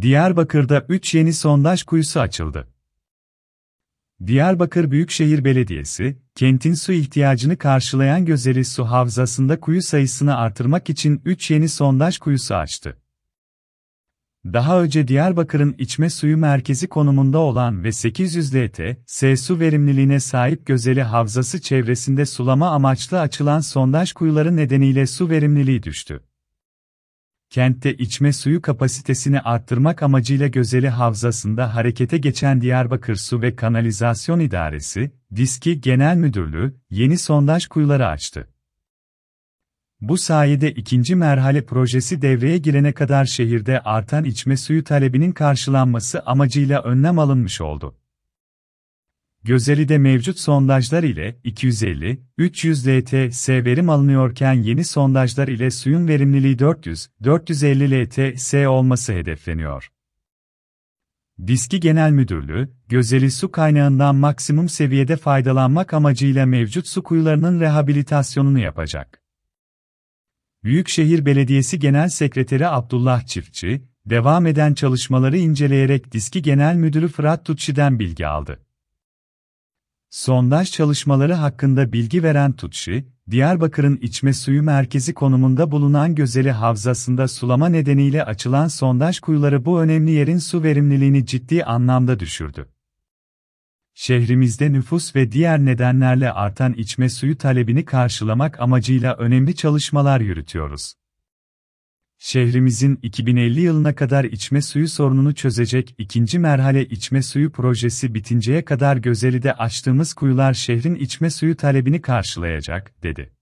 Diyarbakır'da 3 yeni sondaj kuyusu açıldı. Diyarbakır Büyükşehir Belediyesi, kentin su ihtiyacını karşılayan Gözeli Su Havzası'nda kuyu sayısını artırmak için 3 yeni sondaj kuyusu açtı. Daha önce Diyarbakır'ın içme suyu merkezi konumunda olan ve 800 LT, S su verimliliğine sahip Gözeli Havzası çevresinde sulama amaçlı açılan sondaj kuyuları nedeniyle su verimliliği düştü. Kentte içme suyu kapasitesini arttırmak amacıyla Gözeli Havzası'nda harekete geçen Diyarbakır Su ve Kanalizasyon İdaresi, Diski Genel Müdürlüğü, yeni sondaj kuyuları açtı. Bu sayede ikinci merhale projesi devreye girene kadar şehirde artan içme suyu talebinin karşılanması amacıyla önlem alınmış oldu. Gözeli'de mevcut sondajlar ile 250-300 LTS verim alınıyorken yeni sondajlar ile suyun verimliliği 400-450 LTS olması hedefleniyor. Diski Genel Müdürlüğü, Gözeli su kaynağından maksimum seviyede faydalanmak amacıyla mevcut su kuyularının rehabilitasyonunu yapacak. Büyükşehir Belediyesi Genel Sekreteri Abdullah Çiftçi, devam eden çalışmaları inceleyerek Diski Genel Müdürü Fırat Tutçi'den bilgi aldı. Sondaj çalışmaları hakkında bilgi veren TUTŞİ, Diyarbakır'ın içme suyu merkezi konumunda bulunan Gözeli Havzası'nda sulama nedeniyle açılan sondaj kuyuları bu önemli yerin su verimliliğini ciddi anlamda düşürdü. Şehrimizde nüfus ve diğer nedenlerle artan içme suyu talebini karşılamak amacıyla önemli çalışmalar yürütüyoruz şehrimizin 2050 yılına kadar içme suyu sorununu çözecek ikinci merhale içme suyu projesi bitinceye kadar Gözeli'de açtığımız kuyular şehrin içme suyu talebini karşılayacak, dedi.